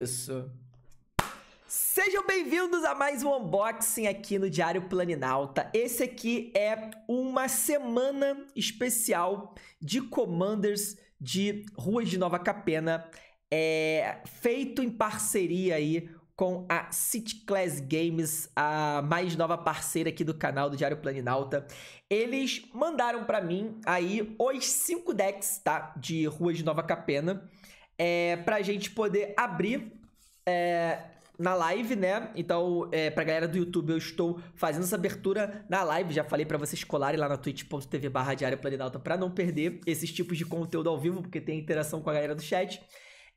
Isso. Sejam bem-vindos a mais um unboxing aqui no Diário Planinalta. Esse aqui é uma semana especial de Commanders de Ruas de Nova Capena, é, feito em parceria aí com a City Class Games, a mais nova parceira aqui do canal do Diário Planinalta. Eles mandaram para mim aí os cinco decks, tá, de Ruas de Nova Capena é, pra gente poder abrir é, na live, né? Então, é, pra galera do YouTube, eu estou fazendo essa abertura na live. Já falei para vocês colarem lá na twitch.tv barra diária planinalta pra não perder esses tipos de conteúdo ao vivo, porque tem interação com a galera do chat.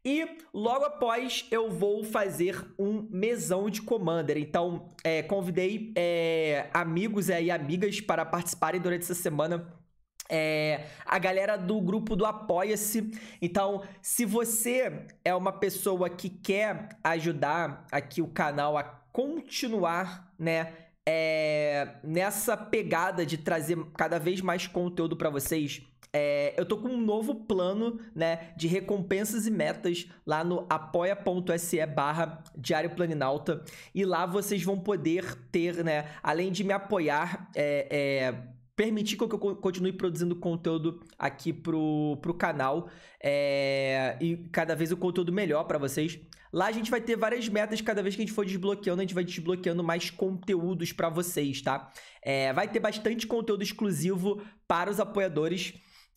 E logo após eu vou fazer um mesão de Commander. Então, é, convidei é, amigos é, e amigas para participarem durante essa semana é, a galera do grupo do Apoia-se. Então, se você é uma pessoa que quer ajudar aqui o canal a continuar, né? É, nessa pegada de trazer cada vez mais conteúdo para vocês, é, eu tô com um novo plano, né, de recompensas e metas lá no apoia.se barra Diário Planinalta. E lá vocês vão poder ter, né, além de me apoiar, é, é permitir que eu continue produzindo conteúdo aqui pro, pro canal é, e cada vez o conteúdo melhor para vocês. Lá a gente vai ter várias metas, cada vez que a gente for desbloqueando, a gente vai desbloqueando mais conteúdos para vocês, tá? É, vai ter bastante conteúdo exclusivo para os apoiadores.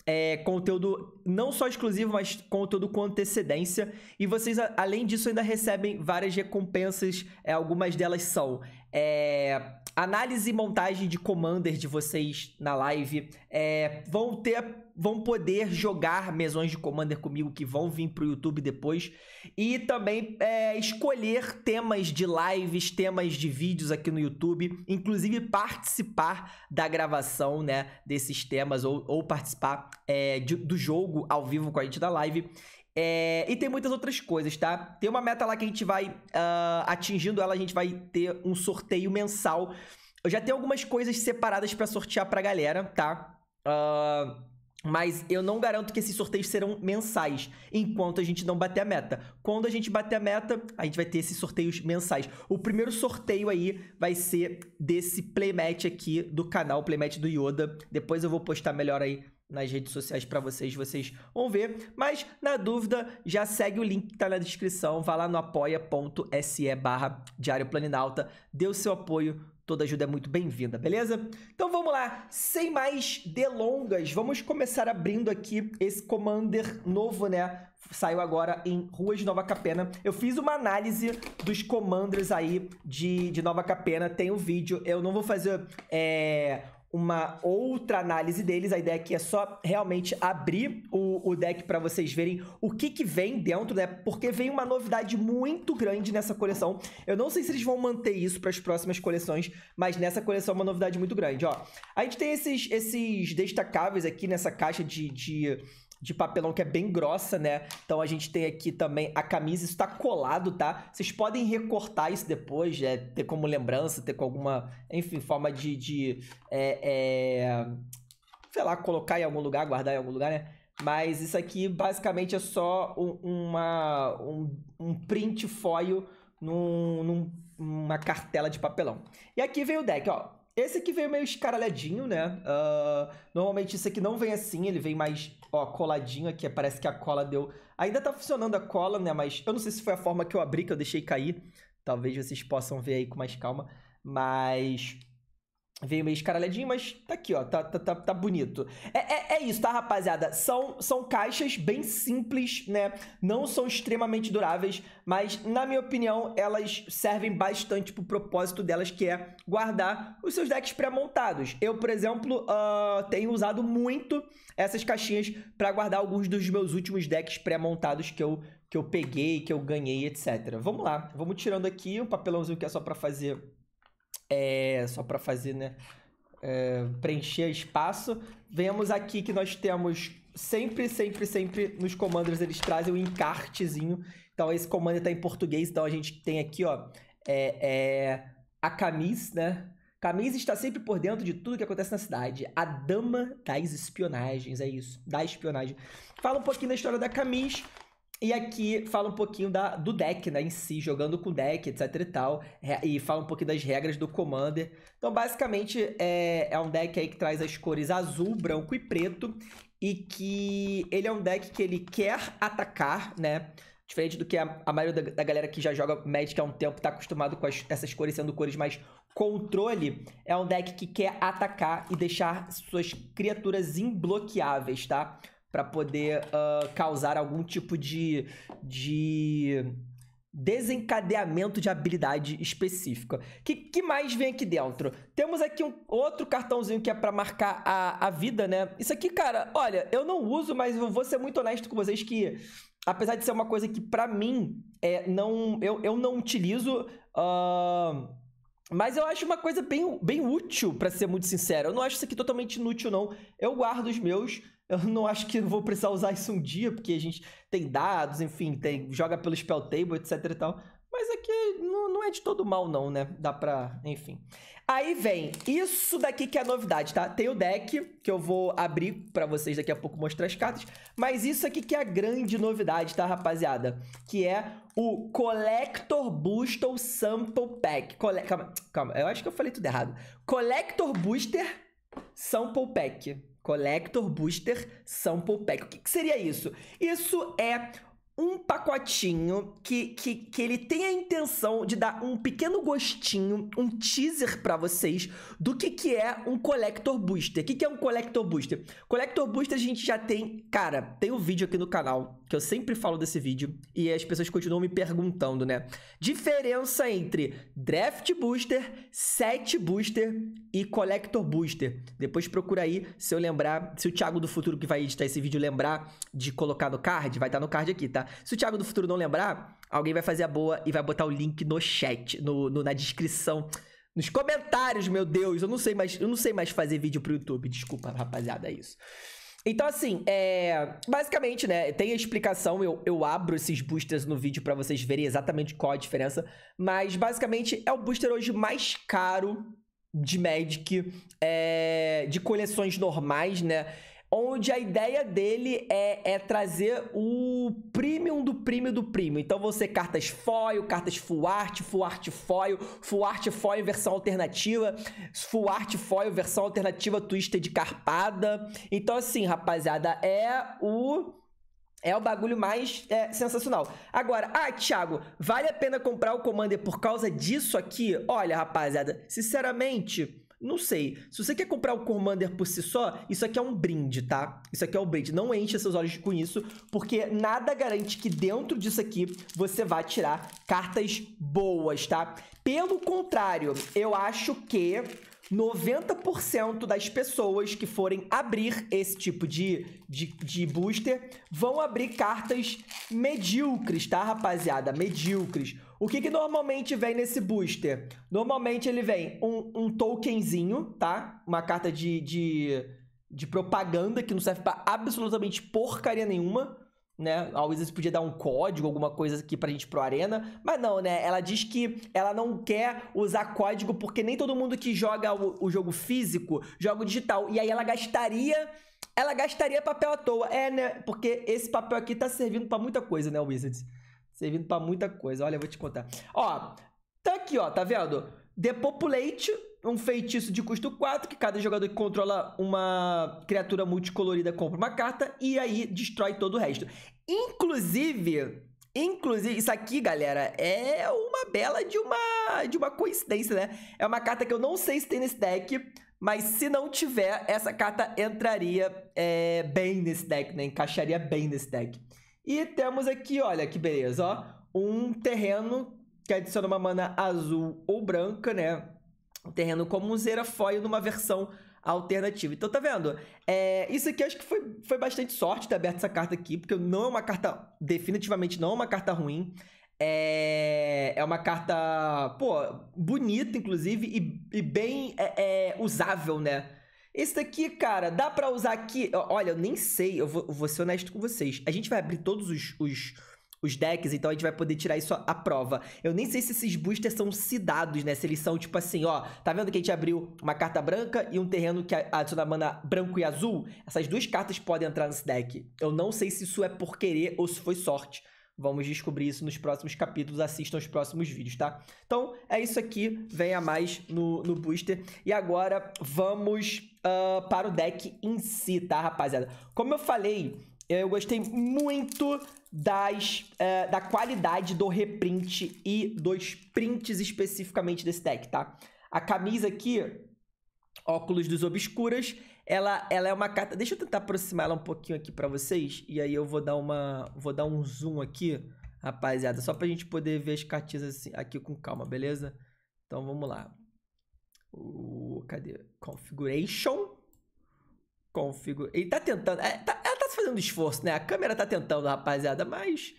É, conteúdo não só exclusivo, mas conteúdo com antecedência. E vocês, além disso, ainda recebem várias recompensas. É, algumas delas são é, análise e montagem de Commander de vocês na live. É, vão ter. Vão poder jogar mesões de Commander comigo que vão vir pro YouTube depois. E também é, escolher temas de lives, temas de vídeos aqui no YouTube. Inclusive participar da gravação né, desses temas ou, ou participar é, de, do jogo ao vivo com a gente da live. É, e tem muitas outras coisas, tá? Tem uma meta lá que a gente vai, uh, atingindo ela, a gente vai ter um sorteio mensal. Eu já tenho algumas coisas separadas para sortear pra galera, tá? Uh, mas eu não garanto que esses sorteios serão mensais, enquanto a gente não bater a meta. Quando a gente bater a meta, a gente vai ter esses sorteios mensais. O primeiro sorteio aí vai ser desse Playmate aqui do canal, Playmate do Yoda. Depois eu vou postar melhor aí nas redes sociais para vocês, vocês vão ver. Mas, na dúvida, já segue o link que tá na descrição, vá lá no apoia.se barra Diário Planinalta, dê o seu apoio, toda ajuda é muito bem-vinda, beleza? Então vamos lá, sem mais delongas, vamos começar abrindo aqui esse Commander novo, né? Saiu agora em Ruas de Nova Capena. Eu fiz uma análise dos Commanders aí de, de Nova Capena, tem o um vídeo. Eu não vou fazer é, uma outra análise deles. A ideia aqui é só realmente abrir o, o deck para vocês verem o que, que vem dentro, né? Porque vem uma novidade muito grande nessa coleção. Eu não sei se eles vão manter isso para as próximas coleções, mas nessa coleção é uma novidade muito grande, ó. A gente tem esses, esses destacáveis aqui nessa caixa de, de de papelão que é bem grossa, né? Então a gente tem aqui também a camisa, está colado, tá? Vocês podem recortar isso depois, é, ter como lembrança, ter com alguma, enfim, forma de, de é, é, sei lá, colocar em algum lugar, guardar em algum lugar, né? Mas isso aqui basicamente é só um, uma, um, um print foil num, num, cartela de papelão. E aqui vem o deck, ó. Esse aqui veio meio escaralhadinho, né? Uh, normalmente esse aqui não vem assim, ele vem mais, ó, coladinho aqui. Parece que a cola deu... Ainda tá funcionando a cola, né? Mas eu não sei se foi a forma que eu abri, que eu deixei cair. Talvez vocês possam ver aí com mais calma. Mas Veio meio escaralhadinho, mas tá aqui, ó. Tá, tá, tá, tá bonito. É, é, é, isso, tá, rapaziada? São, são caixas bem simples, né? Não são extremamente duráveis, mas, na minha opinião, elas servem bastante pro propósito delas, que é guardar os seus decks pré-montados. Eu, por exemplo, uh, tenho usado muito essas caixinhas para guardar alguns dos meus últimos decks pré-montados que eu, que eu peguei, que eu ganhei, etc. Vamos lá. Vamos tirando aqui um papelãozinho que é só para fazer é, só para fazer, né? É, preencher espaço. Vemos aqui que nós temos sempre, sempre, sempre nos commanders eles trazem o um encartezinho. Então esse comando está em português, então a gente tem aqui, ó, é, é, a Camis, né? Camis está sempre por dentro de tudo que acontece na cidade. A dama das espionagens, é isso, da espionagem. Fala um pouquinho da história da Camis, e aqui fala um pouquinho da, do deck, né, em si, jogando com deck, etc e tal. E fala um pouquinho das regras do Commander. Então, basicamente, é, é um deck aí que traz as cores azul, branco e preto. E que ele é um deck que ele quer atacar, né? Diferente do que a, a maioria da, da, galera que já joga Magic há um tempo tá acostumado com as, essas cores sendo cores mais controle, é um deck que quer atacar e deixar suas criaturas imbloqueáveis, tá? para poder uh, causar algum tipo de, de desencadeamento de habilidade específica. Que, que mais vem aqui dentro? Temos aqui um outro cartãozinho que é para marcar a, a vida, né? Isso aqui, cara, olha, eu não uso, mas eu vou ser muito honesto com vocês que apesar de ser uma coisa que para mim é não eu, eu não utilizo uh, mas eu acho uma coisa bem, bem útil para ser muito sincero eu não acho isso aqui totalmente inútil não eu guardo os meus eu não acho que eu vou precisar usar isso um dia, porque a gente tem dados, enfim, tem joga pelo spell table, etc e tal. Mas aqui é não, não é de todo mal não, né? Dá pra... enfim. Aí vem isso daqui que é a novidade, tá? Tem o deck, que eu vou abrir pra vocês daqui a pouco mostrar as cartas. Mas isso aqui que é a grande novidade, tá, rapaziada? Que é o Collector Booster Sample Pack. Cole... Calma, calma, eu acho que eu falei tudo errado. Collector Booster Sample Pack. Collector Booster Sample Pack. O que, que seria isso? Isso é um pacotinho que, que, que ele tem a intenção de dar um pequeno gostinho, um teaser para vocês do que, que é um Collector Booster. O que, que é um Collector Booster? Collector Booster a gente já tem... Cara, tem um vídeo aqui no canal, que eu sempre falo desse vídeo, e as pessoas continuam me perguntando, né? Diferença entre Draft Booster, Set Booster e Collector Booster. Depois procura aí, se eu lembrar, se o Thiago do Futuro que vai editar esse vídeo lembrar de colocar no card, vai estar tá no card aqui, tá? Se o Thiago do futuro não lembrar, alguém vai fazer a boa e vai botar o link no chat, no, no na descrição. Nos comentários, meu Deus, eu não sei mais, eu não sei mais fazer vídeo pro YouTube, desculpa, rapaziada, é isso. Então, assim, é... basicamente, né? Tem a explicação, eu, eu abro esses boosters no vídeo para vocês verem exatamente qual a diferença. Mas, basicamente, é o booster hoje mais caro de Magic, é... de coleções normais, né? onde a ideia dele é, é, trazer o premium do premium do premium. Então você cartas foil, cartas full art, full art foil, full art foil versão alternativa, full art foil versão alternativa twisted carpada. Então assim, rapaziada, é o é o bagulho mais é, sensacional. Agora, ah, Thiago, vale a pena comprar o Commander por causa disso aqui? Olha, rapaziada, sinceramente, não sei. Se você quer comprar o Commander por si só, isso aqui é um brinde, tá? Isso aqui é um brinde. Não enche seus olhos com isso, porque nada garante que dentro disso aqui você vá tirar cartas boas, tá? Pelo contrário, eu acho que 90% das pessoas que forem abrir esse tipo de, de, de, booster vão abrir cartas medíocres, tá, rapaziada? Medíocres. O que, que normalmente vem nesse booster? Normalmente ele vem um, um tokenzinho, tá? Uma carta de, de, de propaganda que não serve pra absolutamente porcaria nenhuma né? A Wizards podia dar um código, alguma coisa aqui pra gente pro Arena, mas não, né? Ela diz que ela não quer usar código porque nem todo mundo que joga o, o jogo físico joga o digital. E aí ela gastaria ela gastaria papel à toa. É, né? Porque esse papel aqui tá servindo para muita coisa, né, Wizards? Servindo para muita coisa. Olha, eu vou te contar. Ó, tá aqui, ó, tá vendo? Depopulate um feitiço de custo 4, que cada jogador que controla uma criatura multicolorida compra uma carta e aí destrói todo o resto. Inclusive, inclusive isso aqui, galera, é uma bela de uma de uma coincidência, né? É uma carta que eu não sei se tem nesse deck, mas se não tiver, essa carta entraria é, bem nesse deck, né? Encaixaria bem nesse deck. E temos aqui, olha que beleza, ó, um terreno que adiciona uma mana azul ou branca, né? terreno como museira Zerafoil numa versão alternativa. Então, tá vendo? É, isso aqui acho que foi, foi bastante sorte ter aberto essa carta aqui, porque não é uma carta. Definitivamente não é uma carta ruim. É, é uma carta, pô, bonita, inclusive, e, e bem é, é, usável, né? Esse daqui, cara, dá pra usar aqui. Olha, eu nem sei, eu vou, eu vou ser honesto com vocês. A gente vai abrir todos os, os os decks, então a gente vai poder tirar isso à prova. Eu nem sei se esses boosters são cidados, né? Se eles são tipo assim, ó, tá vendo que a gente abriu uma carta branca e um terreno que adiciona mana branco e azul? Essas duas cartas podem entrar nesse deck. Eu não sei se isso é por querer ou se foi sorte. Vamos descobrir isso nos próximos capítulos, assistam os próximos vídeos, tá? Então, é isso aqui, venha mais no, no booster. E agora, vamos uh, para o deck em si, tá, rapaziada? Como eu falei, eu gostei muito das, uh, da qualidade do reprint e dos prints especificamente desse deck, tá? A camisa aqui, Óculos dos Obscuras, ela, ela é uma carta... Deixa eu tentar aproximar ela um pouquinho aqui para vocês, e aí eu vou dar uma vou dar um zoom aqui, rapaziada, só pra gente poder ver as cartas assim, aqui com calma, beleza? Então vamos lá. O, uh, cadê? Configuration. Configura. Ele tá tentando... É, tá, é Tá fazendo esforço, né? A câmera tá tentando, rapaziada, mas.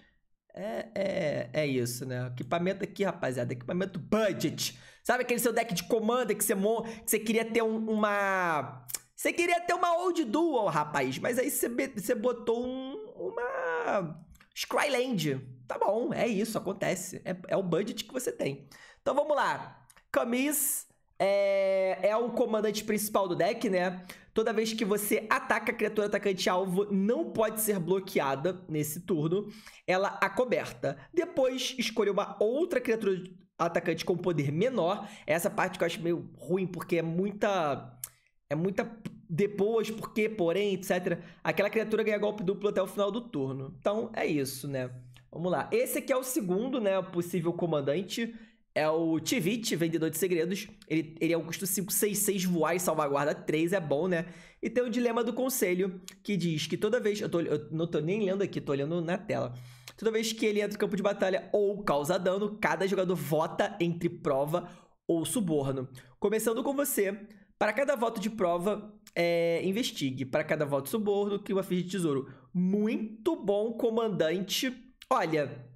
É, é, é isso, né? Equipamento aqui, rapaziada. Equipamento budget. Sabe aquele seu deck de comando que você, que você queria ter um, uma. Você queria ter uma old dual, rapaz. Mas aí você, você botou um, uma. Scryland. Tá bom, é isso, acontece. É, é o budget que você tem. Então vamos lá. Camis é, é o comandante principal do deck, né? Toda vez que você ataca a criatura atacante alvo, não pode ser bloqueada nesse turno. Ela acoberta. Depois, escolha uma outra criatura atacante com poder menor. Essa parte que eu acho meio ruim, porque é muita. É muita depois, porque, porém, etc. Aquela criatura ganha golpe duplo até o final do turno. Então, é isso, né? Vamos lá. Esse aqui é o segundo, né? Possível comandante. É o Tivit, Vendedor de Segredos. Ele, ele é um custo 5, 6, 6 voar e salvaguarda 3, é bom, né? E tem o Dilema do Conselho, que diz que toda vez... Eu, tô, eu não tô nem lendo aqui, tô olhando na tela. Toda vez que ele entra no campo de batalha ou causa dano, cada jogador vota entre prova ou suborno. Começando com você, para cada voto de prova, é, investigue. Para cada voto suborno, cria uma ficha de tesouro. Muito bom, comandante. Olha...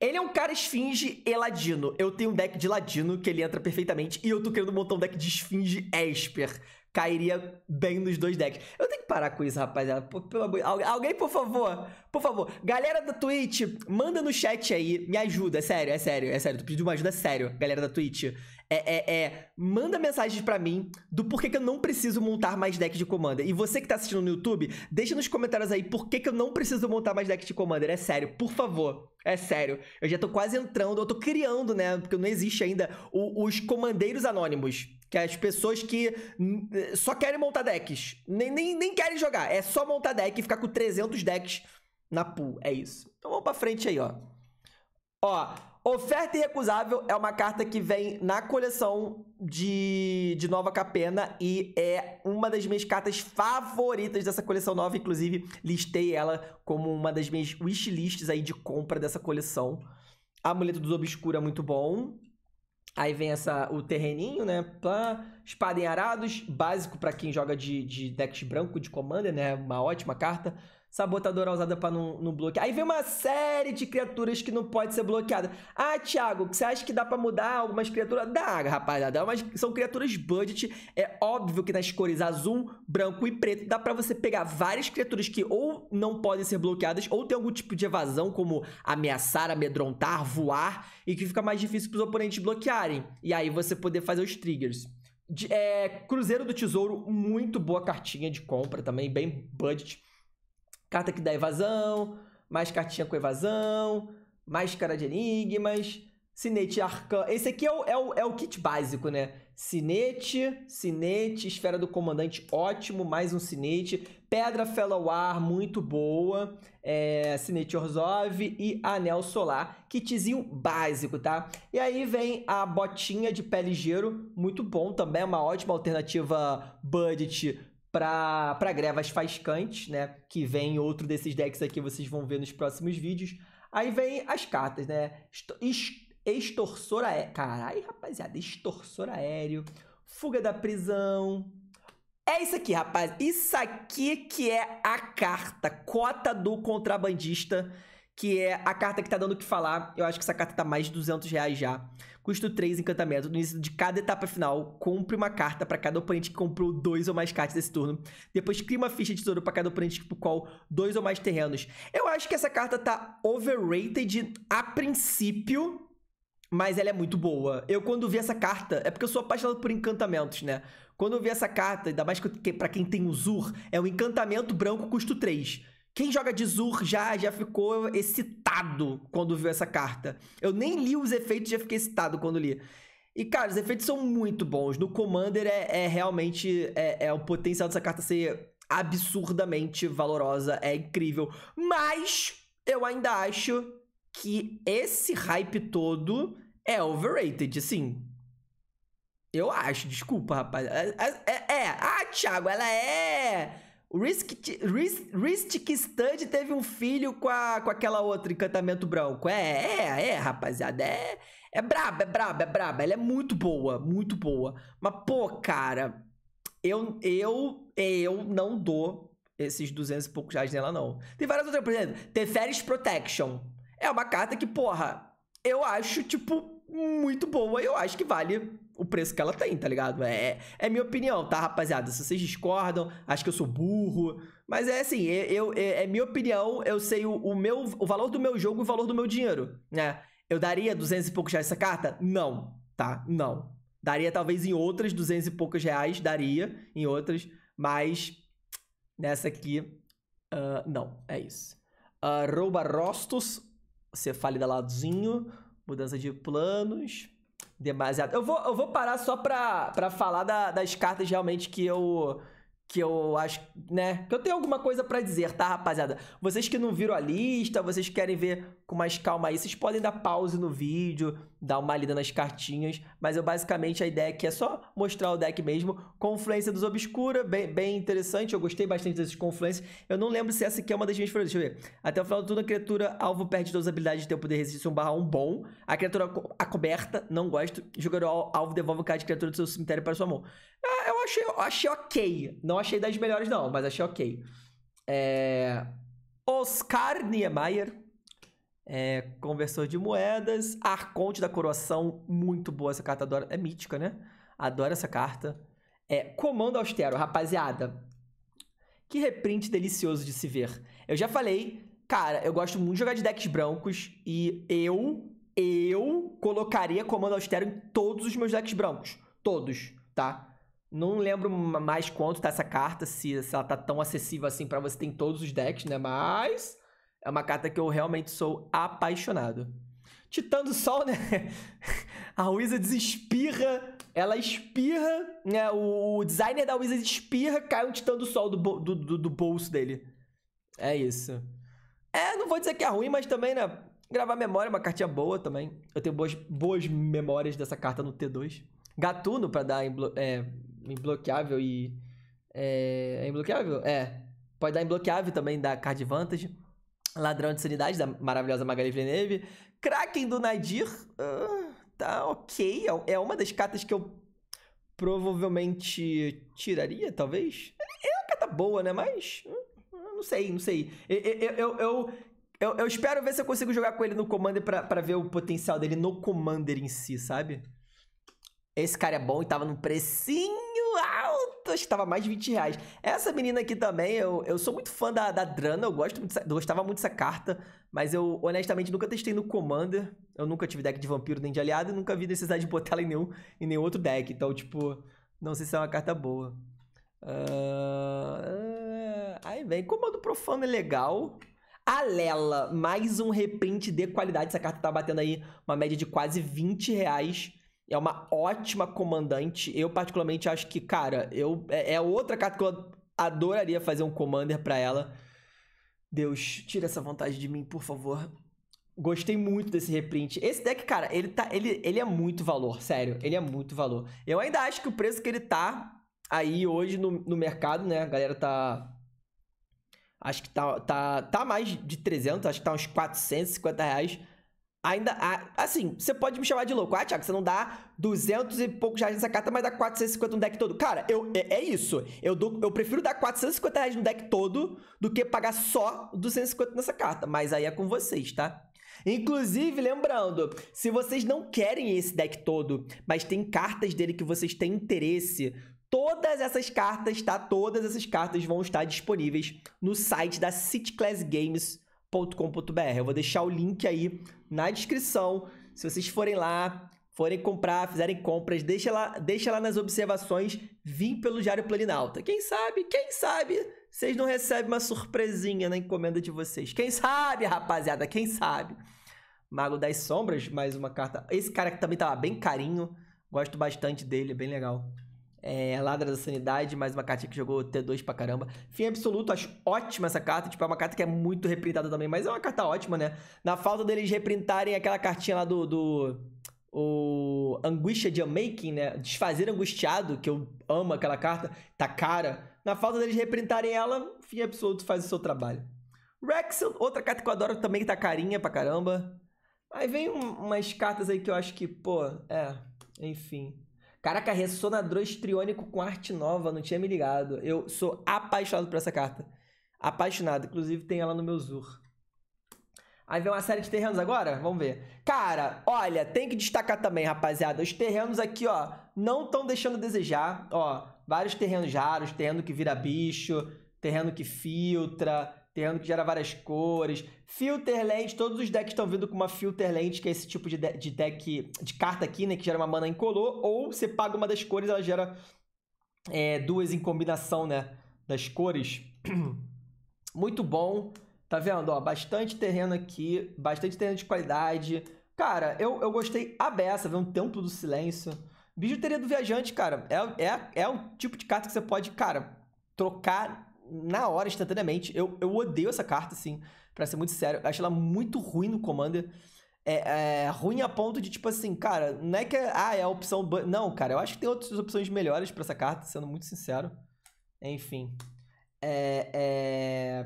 Ele é um cara esfinge e ladino. Eu tenho um deck de ladino que ele entra perfeitamente e eu tô querendo montar um deck de esfinge esper cairia bem nos dois decks. Eu tenho que parar com isso, rapaziada. Por, pelo amor... Alguém, por favor, por favor. Galera da Twitch, manda no chat aí. Me ajuda, é sério, é sério, é sério. Tu pediu uma ajuda, é sério, galera da Twitch. É, é, é. Manda mensagens para mim do porquê que eu não preciso montar mais deck de Commander. E você que tá assistindo no YouTube, deixa nos comentários aí por que, que eu não preciso montar mais deck de Commander. É sério, por favor. É sério, eu já tô quase entrando, eu tô criando, né? Porque não existe ainda o, os comandeiros anônimos. Que as pessoas que hum, eh, só querem montar decks, nem, nem, nem querem jogar, é só montar deck e ficar com 300 decks na pool, é isso. Então vamos pra frente aí, ó. Ó, Oferta Irrecusável é uma carta que vem na coleção de, de Nova Capena e é uma das minhas cartas favoritas dessa coleção nova. Inclusive, listei ela como uma das minhas wishlists aí de compra dessa coleção. Amuleto dos Obscura é muito bom. Aí vem essa, o terreninho, né? Plá, espada em arados, básico para quem joga de, de deck branco de commander, né? Uma ótima carta sabotadora usada para não, não, bloquear. Aí vem uma série de criaturas que não pode ser bloqueada. Ah, Thiago, você acha que dá para mudar algumas criaturas? Dá, rapaziada, é mas são criaturas budget. É óbvio que nas cores azul, branco e preto dá para você pegar várias criaturas que ou não podem ser bloqueadas ou tem algum tipo de evasão, como ameaçar, amedrontar, voar, e que fica mais difícil para os oponentes bloquearem. E aí você poder fazer os triggers. De, é, Cruzeiro do Tesouro, muito boa cartinha de compra também, bem budget Carta que dá evasão, mais cartinha com evasão, máscara de enigmas, sinete arcano. Esse aqui é o, é, o, é o kit básico, né? Sinete, sinete, esfera do comandante, ótimo, mais um sinete. Pedra fellowar, muito boa. É, sinete Orzhov e Anel Solar, kitzinho básico, tá? E aí vem a botinha de pé ligeiro, muito bom também, é uma ótima alternativa budget para grevas faiscantes, né? Que vem outro desses decks aqui, vocês vão ver nos próximos vídeos. Aí vem as cartas, né? Extorsor aéreo. Caralho, rapaziada, extorsor aéreo. Fuga da prisão. É isso aqui, rapaz. Isso aqui que é a carta, cota do contrabandista que é a carta que tá dando o que falar. Eu acho que essa carta tá mais de 200 reais já. Custo 3 encantamento. No início de cada etapa final, compre uma carta para cada oponente que comprou dois ou mais cartas desse turno. Depois crie uma ficha de tesouro para cada oponente que qual dois ou mais terrenos. Eu acho que essa carta tá overrated a princípio, mas ela é muito boa. Eu quando vi essa carta, é porque eu sou apaixonado por encantamentos, né? Quando eu vi essa carta, ainda mais que, para quem tem Zur, é um encantamento branco custo 3. Quem joga de Zur já, já ficou excitado quando viu essa carta. Eu nem li os efeitos, e já fiquei excitado quando li. E, cara, os efeitos são muito bons. No Commander é, é realmente. É, é, o potencial dessa carta ser absurdamente valorosa. É incrível. Mas eu ainda acho que esse hype todo é overrated, sim. Eu acho, desculpa, rapaz. É, é, é. é. Ah, Thiago, ela é o Ristic, Stud teve um filho com, a, com aquela outra encantamento branco. É, é, é, rapaziada. É, é braba, é braba, é braba. Ela é muito boa, muito boa. Mas, pô, cara, eu, eu, eu não dou esses 200 e poucos reais nela, não. Tem várias outras, por exemplo, Teferis Protection. É uma carta que, porra, eu acho, tipo, muito boa. Eu acho que vale o preço que ela tem, tá ligado? É, é minha opinião, tá, rapaziada? Se vocês discordam, acho que eu sou burro. Mas é assim, eu, eu é, é, minha opinião, eu sei o, o, meu, o valor do meu jogo e o valor do meu dinheiro, né? Eu daria 200 e poucos reais essa carta? Não, tá? Não. Daria talvez em outras 200 e poucos reais, daria em outras, mas nessa aqui, uh, não, é isso. Uh, rouba rostos, você fale da ladozinho. mudança de planos. Demasiado. Eu vou, eu vou parar só pra, pra falar da, das cartas realmente que eu. Que eu acho, né? Que eu tenho alguma coisa para dizer, tá, rapaziada? Vocês que não viram a lista, vocês querem ver com mais calma aí. Vocês podem dar pause no vídeo, dar uma lida nas cartinhas, mas eu basicamente a ideia aqui é só mostrar o deck mesmo. Confluência dos Obscura, bem, bem interessante, eu gostei bastante desses confluências. Eu não lembro se essa aqui é uma das minhas favoritas, deixa eu ver. Até o final do turno, a criatura alvo perde duas habilidades de tempo de resistência 1 barra 1, bom. A criatura coberta não gosto. Jogador alvo devolve o card de criatura do seu cemitério para sua mão. Ah, eu achei, achei ok, não achei das melhores não, mas achei ok. É... Oscar Niemeyer, é, conversor de moedas. Arconte da Coroação, muito boa essa carta. Adoro. É mítica, né? Adoro essa carta. É, comando austero, rapaziada. Que reprint delicioso de se ver. Eu já falei, cara, eu gosto muito de jogar de decks brancos e eu, eu colocaria comando austero em todos os meus decks brancos. Todos, tá? Não lembro mais quanto tá essa carta, se, se ela tá tão acessível assim para você ter em todos os decks, né? Mas é uma carta que eu realmente sou apaixonado. Titã do Sol, né? A Wizards espirra, ela espirra, né? O, designer da Wizards espirra, cai um Titã do Sol do, do, do, do bolso dele. É isso. É, não vou dizer que é ruim, mas também, né? Gravar memória é uma cartinha boa também. Eu tenho boas, boas memórias dessa carta no T2. Gatuno pra dar é, imbloqueável e. É, é, imbloqueável? É. Pode dar imbloqueável também, da card vantage. Ladrão de Sanidade, da maravilhosa Magali Veneve. Kraken do Nadir. Uh, tá ok. É, é uma das cartas que eu provavelmente tiraria, talvez. É uma carta boa, né? Mas. Hum, não sei, não sei. Eu, eu, eu, eu, eu espero ver se eu consigo jogar com ele no Commander pra, ver o potencial dele no Commander em si, sabe? Esse cara é bom e tava num precinho acho que estava mais de 20 reais. Essa menina aqui também, eu, eu sou muito fã da, da Drana, eu gosto muito, gostava muito dessa carta, mas eu honestamente nunca testei no Commander. Eu nunca tive deck de vampiro nem de aliado e nunca vi necessidade de botar ela em nenhum, em nenhum outro deck. Então, tipo, não sei se é uma carta boa. Uh, uh, ah, aí vem. Comando profano é legal. Alela, mais um reprint de qualidade. Essa carta tá batendo aí uma média de quase 20 reais é uma ótima comandante. Eu, particularmente, acho que, cara, eu é, é outra carta que eu adoraria fazer um commander para ela. Deus, tira essa vontade de mim, por favor. Gostei muito desse reprint. Esse deck, cara, ele, tá, ele, ele é muito valor, sério. Ele é muito valor. Eu ainda acho que o preço que ele tá aí hoje no, no mercado, né? A galera tá. Acho que tá, tá, tá mais de 300, acho que tá uns 450 reais. Ainda, ah, assim, você pode me chamar de louco. Ah, Thiago, você não dá 200 e poucos reais nessa carta, mas dá 450 no deck todo. Cara, eu, é, é isso. Eu, dou, eu prefiro dar 450 reais no deck todo do que pagar só 250 nessa carta. Mas aí é com vocês, tá? Inclusive, lembrando, se vocês não querem esse deck todo, mas tem cartas dele que vocês têm interesse, Todas essas cartas, tá? Todas essas cartas vão estar disponíveis no site da City Class Games .com.br. Eu vou deixar o link aí na descrição. Se vocês forem lá, forem comprar, fizerem compras, deixa lá, deixa lá nas observações, vim pelo Diário Planinalta. Quem sabe, quem sabe, vocês não recebem uma surpresinha na encomenda de vocês. Quem sabe, rapaziada, quem sabe. Mago das Sombras, mais uma carta. Esse cara que também tava tá bem carinho. Gosto bastante dele, é bem legal é, Ladra da Sanidade, mais uma carta que jogou T2 pra caramba. Fim absoluto, acho ótima essa carta. Tipo, é uma carta que é muito reprintada também, mas é uma carta ótima, né? Na falta deles reprintarem aquela cartinha lá do. do o de Unmaking, né? Desfazer Angustiado, que eu amo aquela carta, tá cara. Na falta deles reprintarem ela, Fim absoluto faz o seu trabalho. Rexel, outra carta que eu adoro também, que tá carinha pra caramba. Aí vem um, umas cartas aí que eu acho que, pô, é, enfim. Caraca, ressonador estriônico com arte nova, não tinha me ligado. Eu sou apaixonado por essa carta. Apaixonado. Inclusive, tem ela no meu Zur. Aí vem uma série de terrenos agora? Vamos ver. Cara, olha, tem que destacar também, rapaziada. Os terrenos aqui, ó, não estão deixando a desejar. Ó, vários terrenos raros, terreno que vira bicho, terreno que filtra, Triângulo que gera várias cores. Filter lente, todos os decks estão vindo com uma filter lente, que é esse tipo de, de, de deck, de carta aqui, né? Que gera uma mana incolor. Ou você paga uma das cores, ela gera é, duas em combinação, né? Das cores. Muito bom. Tá vendo? Ó, bastante terreno aqui, bastante terreno de qualidade. Cara, eu, eu gostei a beça, ver um Templo do Silêncio. Bijuteria do Viajante, cara, é, é, é um tipo de carta que você pode, cara, trocar na hora, instantaneamente. Eu, eu odeio essa carta, assim, pra ser muito sério. Eu acho ela muito ruim no Commander. É, é, ruim a ponto de, tipo assim, cara, não é que é, ah, é a opção. Não, cara, eu acho que tem outras opções melhores para essa carta, sendo muito sincero. Enfim. É,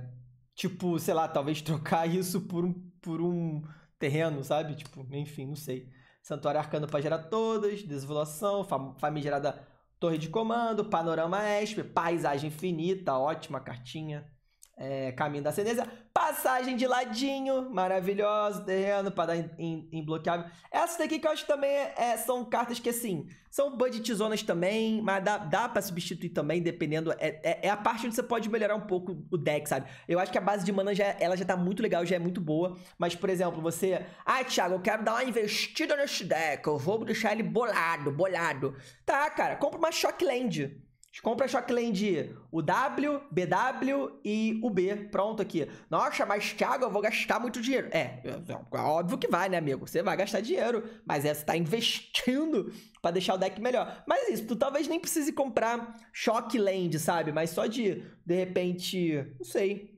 é, tipo, sei lá, talvez trocar isso por um, por um terreno, sabe? Tipo, enfim, não sei. Santuário arcano para gerar todas, desvelação, fam famigerada Torre de comando, panorama ESP, paisagem finita, ótima cartinha. É, caminho da Ceneza. Passagem de ladinho, maravilhoso, terreno para dar imbloqueável. Essas daqui que eu acho que também é, são cartas que, assim, são budgetzonas também, mas dá, dá para substituir também, dependendo. É, é, é, a parte onde você pode melhorar um pouco o deck, sabe? Eu acho que a base de mana já, ela já tá muito legal, já é muito boa. Mas, por exemplo, você. Ah, Thiago, eu quero dar uma investida nesse deck, eu vou deixar ele bolado, bolado. Tá, cara, compra uma Shockland gente compra Shockland o W, BW e o B. Pronto aqui. Nossa, mas Thiago, eu vou gastar muito dinheiro. É, é, é óbvio que vai, né, amigo? Você vai gastar dinheiro, mas é, você tá investindo para deixar o deck melhor. Mas isso, tu talvez nem precise comprar Shockland, sabe? Mas só de, de repente, não sei,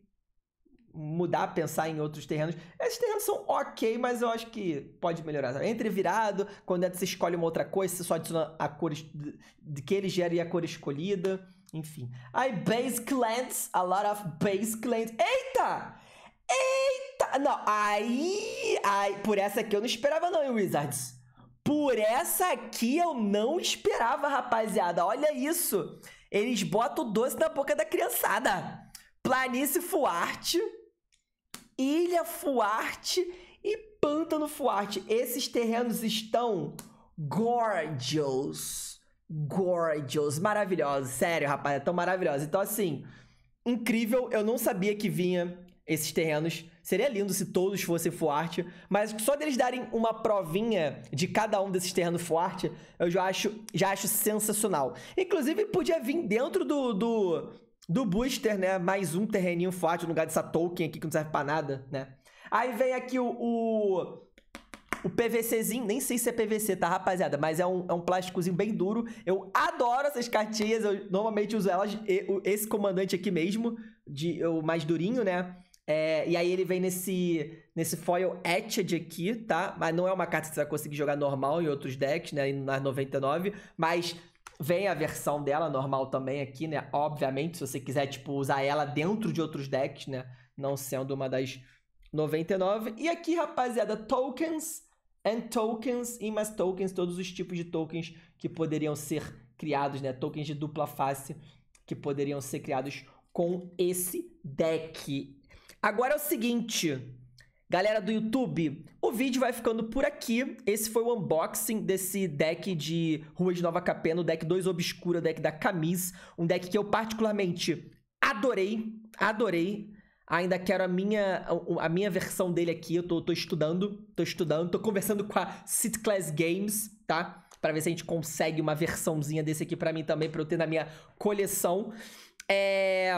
mudar, pensar em outros terrenos. Esses terrenos são ok, mas eu acho que pode melhorar. Entre virado, quando é que você escolhe uma outra coisa, você só adiciona a cor de que ele gera e a cor escolhida. Enfim. Aí, base lands, a lot of base lands. Eita! Eita! Não, aí, aí. Por essa aqui eu não esperava, não, hein, Wizards? Por essa aqui eu não esperava, rapaziada. Olha isso! Eles botam o doce na boca da criançada. Planície Fuarte Ilha Fuarte e Pântano Fuarte. Esses terrenos estão gorgeous. Gorgeous, maravilhosos, sério, rapaz, é tão maravilhoso. Então, assim, incrível. Eu não sabia que vinha esses terrenos. Seria lindo se todos fossem Fuarte, mas só deles darem uma provinha de cada um desses terrenos Fuarte, eu já acho, já acho sensacional. Inclusive, podia vir dentro do, do do booster, né? Mais um terreninho fácil no lugar dessa token aqui que não serve pra nada, né? Aí vem aqui o, o, o PVCzinho, nem sei se é PVC, tá, rapaziada? Mas é um, é um plásticozinho bem duro. Eu adoro essas cartinhas, eu normalmente uso elas, esse comandante aqui mesmo, de, o mais durinho, né? É, e aí ele vem nesse, nesse foil etched aqui, tá? Mas não é uma carta que você vai conseguir jogar normal em outros decks, né? Nas 99, mas Vem a versão dela normal também aqui, né? Obviamente, se você quiser, tipo, usar ela dentro de outros decks, né? Não sendo uma das 99. E aqui, rapaziada, tokens and tokens e mais tokens, todos os tipos de tokens que poderiam ser criados, né? Tokens de dupla face que poderiam ser criados com esse deck. Agora é o seguinte, galera do YouTube, o vídeo vai ficando por aqui. Esse foi o unboxing desse deck de Rua de Nova Capena, o deck 2 Obscura, o deck da Camis. Um deck que eu particularmente adorei, adorei. Ainda quero a minha, a minha versão dele aqui. Eu tô, tô estudando, tô estudando, tô conversando com a City Class Games, tá? Pra ver se a gente consegue uma versãozinha desse aqui pra mim também, pra eu ter na minha coleção. É...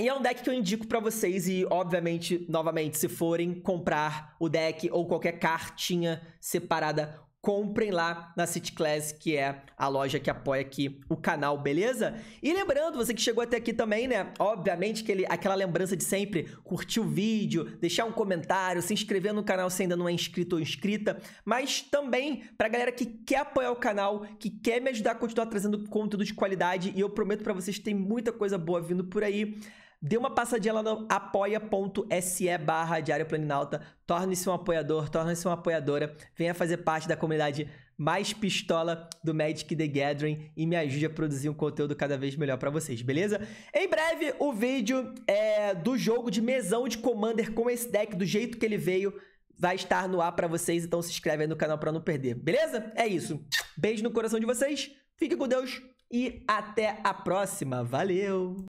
E é um deck que eu indico para vocês e, obviamente, novamente, se forem comprar o deck ou qualquer cartinha separada, comprem lá na City Class, que é a loja que apoia aqui o canal, beleza? E lembrando, você que chegou até aqui também, né? Obviamente aquele aquela lembrança de sempre, curtir o vídeo, deixar um comentário, se inscrever no canal se ainda não é inscrito ou inscrita, mas também pra galera que quer apoiar o canal, que quer me ajudar a continuar trazendo conteúdo de qualidade, e eu prometo para vocês que tem muita coisa boa vindo por aí. Dê uma passadinha lá no apoia.se barra Diário Planinalta. Torne-se um apoiador, torne-se uma apoiadora. Venha fazer parte da comunidade mais pistola do Magic the Gathering e me ajude a produzir um conteúdo cada vez melhor para vocês, beleza? Em breve, o vídeo é, do jogo de mesão de Commander com esse deck, do jeito que ele veio, vai estar no ar para vocês. Então se inscreve aí no canal para não perder, beleza? É isso. Beijo no coração de vocês, fique com Deus e até a próxima. Valeu!